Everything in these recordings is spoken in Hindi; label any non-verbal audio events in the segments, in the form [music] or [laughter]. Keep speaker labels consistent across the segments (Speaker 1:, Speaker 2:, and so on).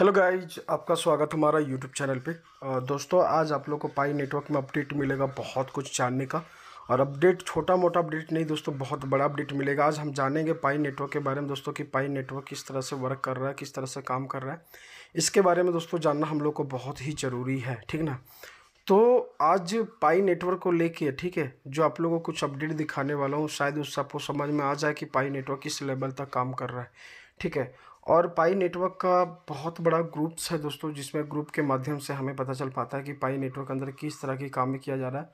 Speaker 1: हेलो गाइज आपका स्वागत हमारा यूट्यूब चैनल पे दोस्तों आज आप लोग को पाई नेटवर्क में अपडेट मिलेगा बहुत कुछ जानने का और अपडेट छोटा मोटा अपडेट नहीं दोस्तों बहुत बड़ा अपडेट मिलेगा आज हम जानेंगे पाई नेटवर्क के बारे में दोस्तों कि पाई नेटवर्क किस तरह से वर्क कर रहा है किस तरह से काम कर रहा है इसके बारे में दोस्तों जानना हम लोग को बहुत ही ज़रूरी है ठीक ना तो आज पाई नेटवर्क को लेके ठीक है जो आप लोगों को कुछ अपडेट दिखाने वाला हूँ शायद उस आपको समझ में आ जाए कि पाई नेटवर्क किस लेवल तक काम कर रहा है ठीक है और पाई नेटवर्क का बहुत बड़ा ग्रुप्स है दोस्तों जिसमें ग्रुप के माध्यम से हमें पता चल पाता है कि पाई नेटवर्क के अंदर किस तरह की काम किया जा रहा है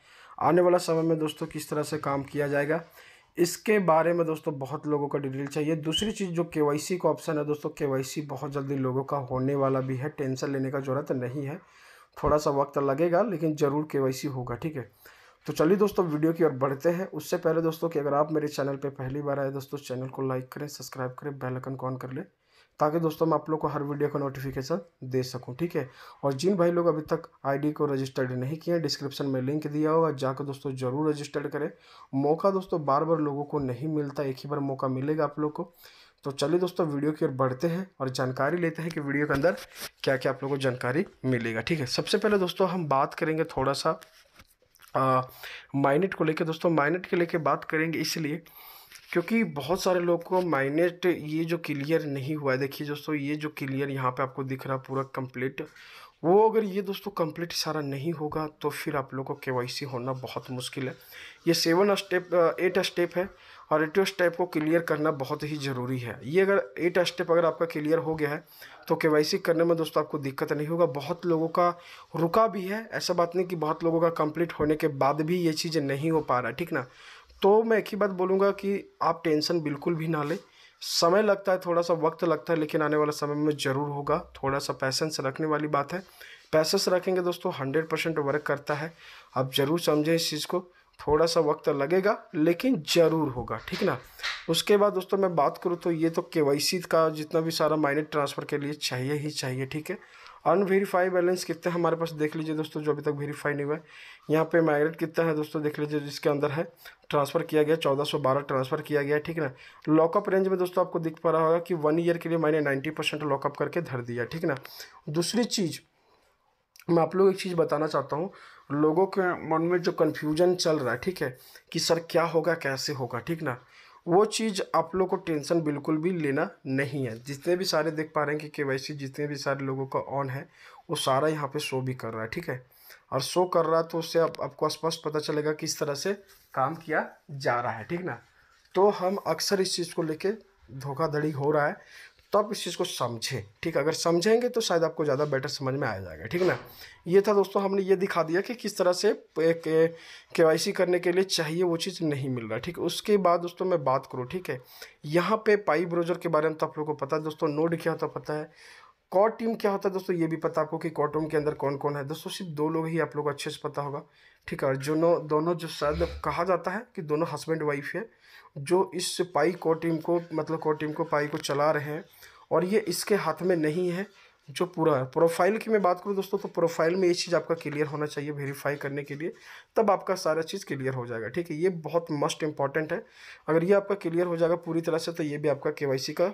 Speaker 1: आने वाला समय में दोस्तों किस तरह से काम किया जाएगा इसके बारे में दोस्तों बहुत लोगों का डिटेल चाहिए दूसरी चीज़ जो के का ऑप्शन है दोस्तों के बहुत जल्दी लोगों का होने वाला भी है टेंशन लेने का ज़रूरत नहीं है थोड़ा सा वक्त लगेगा लेकिन ज़रूर के होगा ठीक है तो चलिए दोस्तों वीडियो की ओर बढ़ते हैं उससे पहले दोस्तों कि अगर आप मेरे चैनल पर पहली बार आए दोस्तों चैनल को लाइक करें सब्सक्राइब करें बेलकन को ऑन कर लें ताकि दोस्तों मैं आप लोग को हर वीडियो का नोटिफिकेशन दे सकूं ठीक है और जिन भाई लोग अभी तक आईडी को रजिस्टर्ड नहीं किए डिस्क्रिप्शन में लिंक दिया होगा जाकर दोस्तों ज़रूर रजिस्टर्ड करें मौका दोस्तों बार बार लोगों को नहीं मिलता एक ही बार मौका मिलेगा आप लोग को तो चलिए दोस्तों वीडियो की ओर बढ़ते हैं और जानकारी लेते हैं कि वीडियो के अंदर क्या क्या आप लोग को जानकारी मिलेगा ठीक है सबसे पहले दोस्तों हम बात करेंगे थोड़ा सा माइनेट को लेकर दोस्तों माइनेट के लेकर बात करेंगे इसलिए क्योंकि बहुत सारे लोग को माइनेट ये जो क्लियर नहीं हुआ है देखिए दोस्तों ये जो क्लियर यहाँ पे आपको दिख रहा पूरा कंप्लीट वो अगर ये दोस्तों कंप्लीट सारा नहीं होगा तो फिर आप लोगों को के होना बहुत मुश्किल है ये सेवन स्टेप एट स्टेप है और एट स्टेप को क्लियर करना बहुत ही ज़रूरी है ये अगर एट स्टेप अगर आपका क्लियर हो गया है तो के करने में दोस्तों आपको दिक्कत नहीं होगा बहुत लोगों का रुका भी है ऐसा बात नहीं कि बहुत लोगों का कंप्लीट होने के बाद भी ये चीज़ नहीं हो पा रहा ठीक ना तो मैं एक ही बात बोलूँगा कि आप टेंशन बिल्कुल भी ना लें समय लगता है थोड़ा सा वक्त लगता है लेकिन आने वाला समय में ज़रूर होगा थोड़ा सा पैसेंस रखने वाली बात है पैसेंस रखेंगे दोस्तों हंड्रेड परसेंट वर्क करता है आप ज़रूर समझें इस चीज़ को थोड़ा सा वक्त लगेगा लेकिन ज़रूर होगा ठीक ना उसके बाद दोस्तों मैं बात करूँ तो ये तो के का जितना भी सारा माइनेट ट्रांसफ़र के लिए चाहिए ही चाहिए ठीक है अनवेरीफाई बैलेंस कितना है हमारे पास देख लीजिए दोस्तों जो अभी तक वेरीफाई नहीं हुआ है यहाँ पे माइग्रेट कितना है दोस्तों देख लीजिए जिसके अंदर है ट्रांसफ़र किया गया चौदह सौ बारह ट्रांसफ़र किया गया है ठीक ना लॉकअप रेंज में दोस्तों आपको दिख पा रहा होगा कि वन ईयर के लिए मैंने नाइन्टी परसेंट लॉकअप करके धर दिया ठीक ना दूसरी चीज़ मैं आप लोग एक चीज़ बताना चाहता हूँ लोगों के मन में जो कन्फ्यूजन चल रहा है ठीक है कि सर क्या होगा कैसे होगा ठीक ना वो चीज़ आप लोग को टेंशन बिल्कुल भी लेना नहीं है जितने भी सारे देख पा रहे हैं कि के वाई सी जितने भी सारे लोगों का ऑन है वो सारा यहाँ पे शो भी कर रहा है ठीक है और शो कर रहा है तो उससे आप, आपको स्पष्ट पता चलेगा किस तरह से काम किया जा रहा है ठीक ना तो हम अक्सर इस चीज़ को लेके धोखाधड़ी हो रहा है तो आप इस चीज़ को समझें ठीक अगर समझेंगे तो शायद आपको ज़्यादा बेटर समझ में आ जाएगा ठीक ना ये था दोस्तों हमने ये दिखा दिया कि किस तरह से के वाई सी करने के लिए चाहिए वो चीज़ नहीं मिल रहा ठीक उसके बाद दोस्तों मैं बात करूँ ठीक है यहाँ पे पाई ब्रोजर के बारे में तो आप लोगों को पता है दोस्तों नोड क्या होता पता है कॉट टीम क्या होता है दोस्तों ये भी पता आपको कि कॉट टीम के अंदर कौन कौन है दोस्तों सिर्फ दो लोग ही आप लोग को अच्छे से पता होगा ठीक है अर्जुनो दोनों जो शायद मतलब कहा जाता है कि दोनों हस्बैंड वाइफ है जो इस पाई को टीम को मतलब को टीम को पाई को चला रहे हैं और ये इसके हाथ में नहीं है जो पूरा है प्रोफाइल की मैं बात करूँ दोस्तों तो प्रोफाइल में ये चीज़ आपका क्लियर होना चाहिए वेरीफाई करने के लिए तब आपका सारा चीज़ क्लियर हो जाएगा ठीक है ये बहुत मस्ट इंपॉर्टेंट है अगर ये आपका क्लियर हो जाएगा पूरी तरह से तो ये भी आपका के का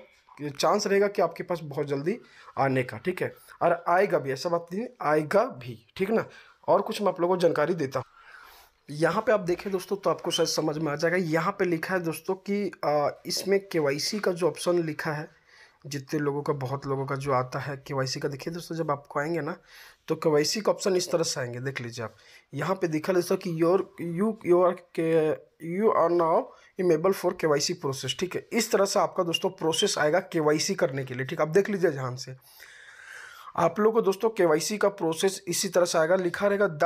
Speaker 1: चांस रहेगा कि आपके पास बहुत जल्दी आने का ठीक है और आएगा भी ऐसा बात नहीं आएगा भी ठीक ना और कुछ मैं आप लोगों को जानकारी देता हूँ यहाँ पे आप देखें दोस्तों तो आपको शायद समझ में आ जाएगा यहाँ पे लिखा है दोस्तों कि इसमें के का जो ऑप्शन लिखा है जितने लोगों का बहुत लोगों का जो आता है के का देखिए दोस्तों जब आपको आएंगे ना तो के का ऑप्शन इस तरह से आएंगे देख लीजिए आप यहाँ पे दिखा दोस्तों कि your U your K Y R now enable for K process ठीक है इस तरह से आपका दोस्तों प्रोसेस आएगा के करने के लिए ठीक आप देख लीजिए ध्यान से आप लोग को दोस्तों के का प्रोसेस इसी तरह से आएगा लिखा रहेगा the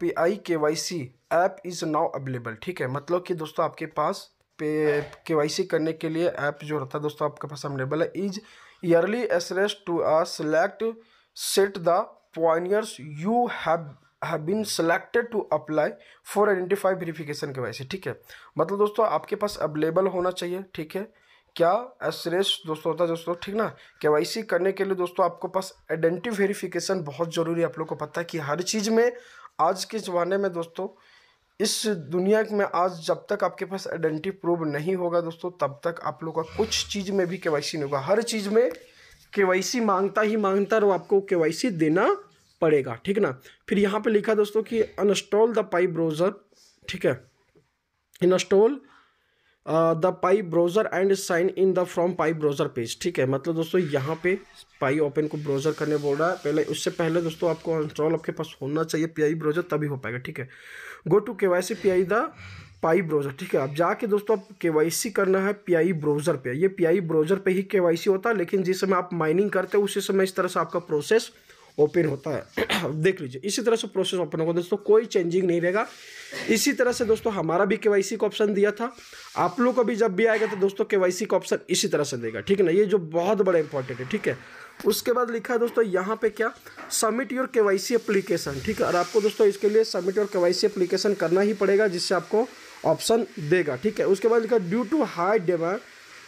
Speaker 1: P I K Y C app is now available ठीक है मतलब कि दोस्तों आपके पास पे के करने के लिए ऐप जो रहता है दोस्तों आपके पास अवेलेबल है इज ईयरली एसरेस to a select set the pointers you have have been selected to apply for identify verification K Y ठीक है मतलब दोस्तों आपके पास अवेलेबल होना चाहिए ठीक है क्या एसरेस दोस्तों होता है दोस्तों ठीक ना के करने के लिए दोस्तों आपको पास आइडेंटिटी वेरिफिकेशन बहुत ज़रूरी है आप लोग को पता है कि हर चीज़ में आज के ज़माने में दोस्तों इस दुनिया में आज जब तक आपके पास आइडेंटिटी प्रूव नहीं होगा दोस्तों तब तक आप लोग का कुछ चीज़ में भी के नहीं होगा हर चीज़ में के मांगता ही मांगता रहो आपको के देना पड़ेगा ठीक ना फिर यहाँ पर लिखा दोस्तों कि अनस्टॉल द पाइप ब्रोजर ठीक है install the Pi browser and sign in the from Pi browser page ठीक है मतलब दोस्तों यहाँ पे पाई ओपन को ब्राउज़र करने बोल रहा है पहले उससे पहले दोस्तों आपको इंस्टॉल आपके पास होना चाहिए पी आई ब्राउज़र तभी हो पाएगा ठीक है go to K Y C P I the Pi browser ठीक है आप जाके दोस्तों आप के वाई सी करना है पी आई ब्राउज़र पे ये पी आई ब्राउज़र पे ही के वाई सी होता है लेकिन जिस समय आप माइनिंग करते हो उसी समय इस तरह से आपका प्रोसेस ओपन होता है अब [clears throat] देख लीजिए इसी तरह से प्रोसेस ओपन होगा दोस्तों कोई चेंजिंग नहीं रहेगा इसी तरह से दोस्तों हमारा भी के का ऑप्शन दिया था आप लोग को भी जब भी आएगा तो दोस्तों के का ऑप्शन इसी तरह से देगा ठीक है ना ये जो बहुत बड़ा इंपॉर्टेंट है ठीक है उसके बाद लिखा है दोस्तों यहाँ पे क्या submit your K Y C application ठीक है और आपको दोस्तों इसके लिए submit your K Y C application करना ही पड़ेगा जिससे आपको ऑप्शन देगा ठीक है उसके बाद लिखा due to high demand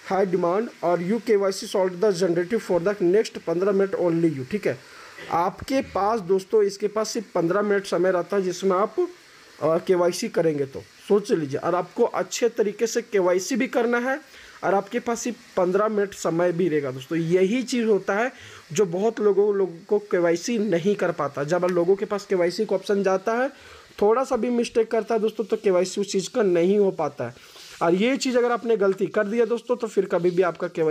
Speaker 1: high demand और you K Y C slot the generative for the next पंद्रह मिनट ओनली यू ठीक है आपके पास दोस्तों इसके पास सिर्फ पंद्रह मिनट समय रहता है जिसमें आप के करेंगे तो सोच लीजिए और आपको अच्छे तरीके से के भी करना है और आपके पास सिर्फ पंद्रह मिनट समय भी रहेगा दोस्तों यही चीज़ होता है जो बहुत लोगों लोगों को के नहीं कर पाता जब लोगों के पास के का ऑप्शन जाता है थोड़ा सा भी मिस्टेक करता है दोस्तों तो के उस चीज़ का नहीं हो पाता है और ये चीज़ अगर आपने गलती कर दिया दोस्तों तो फिर कभी भी आपका के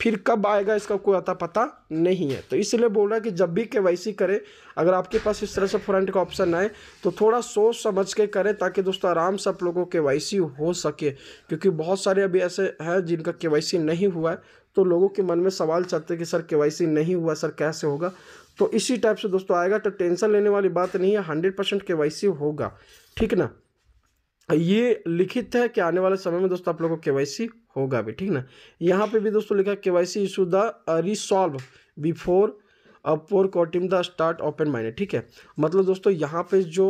Speaker 1: फिर कब आएगा इसका कोई अता पता नहीं है तो इसलिए बोल रहा है कि जब भी के करें अगर आपके पास इस तरह से फ्रंट का ऑप्शन आए तो थोड़ा सोच समझ के करें ताकि दोस्तों आराम से आप लोगों के वाई हो सके क्योंकि बहुत सारे अभी ऐसे हैं जिनका के नहीं हुआ है तो लोगों के मन में सवाल चलते कि सर के नहीं हुआ सर कैसे होगा तो इसी टाइप से दोस्तों आएगा तो टेंशन लेने वाली बात नहीं है हंड्रेड परसेंट के होगा ठीक ना ये लिखित है कि आने वाले समय में दोस्तों आप लोगों को के होगा भी ठीक ना यहाँ पे भी दोस्तों लिखा K Y C issue the resolve before upper cutting the start open mind ठीक है मतलब दोस्तों यहाँ पे जो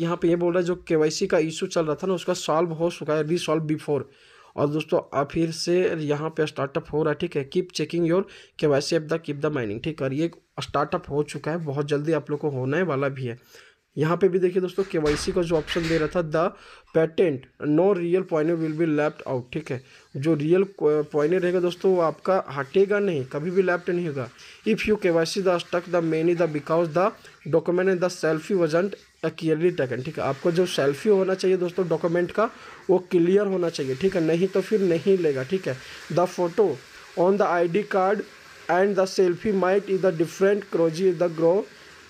Speaker 1: यहाँ पे ये यह बोल रहा है जो के का इशू चल रहा था ना उसका सॉल्व हो चुका है रिसॉल्व बिफोर और दोस्तों अब फिर से यहाँ पे स्टार्टअप हो रहा है ठीक है keep checking your K Y C F the keep the mining ठीक और ये स्टार्टअप हो चुका है बहुत जल्दी आप लोग को होने वाला भी है यहाँ पे भी देखिए दोस्तों के का जो ऑप्शन दे रहा था the patent no real point will be left out ठीक है जो रियल पॉइंट रहेगा दोस्तों वो आपका हटेगा नहीं कभी भी लेफ्ट नहीं होगा if you K Y C the stuck the many the because the document and the selfie wasn't clearly taken ठीक है आपको जो सेल्फी होना चाहिए दोस्तों डॉक्यूमेंट का वो क्लियर होना चाहिए ठीक है नहीं तो फिर नहीं लेगा ठीक है the photo on the I D card and the selfie might is the different crazy is the grow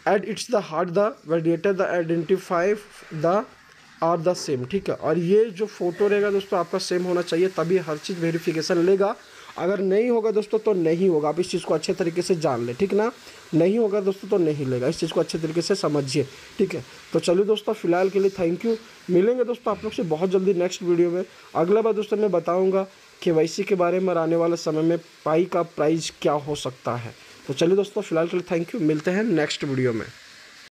Speaker 1: at it's the heart the validator the identify the are the same ठीक है और ये जो फोटो रहेगा दोस्तों आपका सेम होना चाहिए तभी हर चीज़ वेरिफिकेशन लेगा अगर नहीं होगा दोस्तों तो नहीं होगा आप इस चीज़ को अच्छे तरीके से जान ले ठीक ना नहीं होगा दोस्तों तो नहीं लेगा इस चीज़ को अच्छे तरीके से समझिए ठीक है तो चलिए दोस्तों फिलहाल के लिए थैंक यू मिलेंगे दोस्तों आप लोग से बहुत जल्दी नेक्स्ट वीडियो में अगला बार दोस्तों मैं बताऊँगा के के बारे में आने वाले समय में पाई का प्राइस क्या हो सकता है तो चलिए दोस्तों फिलहाल के लिए थैंक यू मिलते हैं नेक्स्ट वीडियो में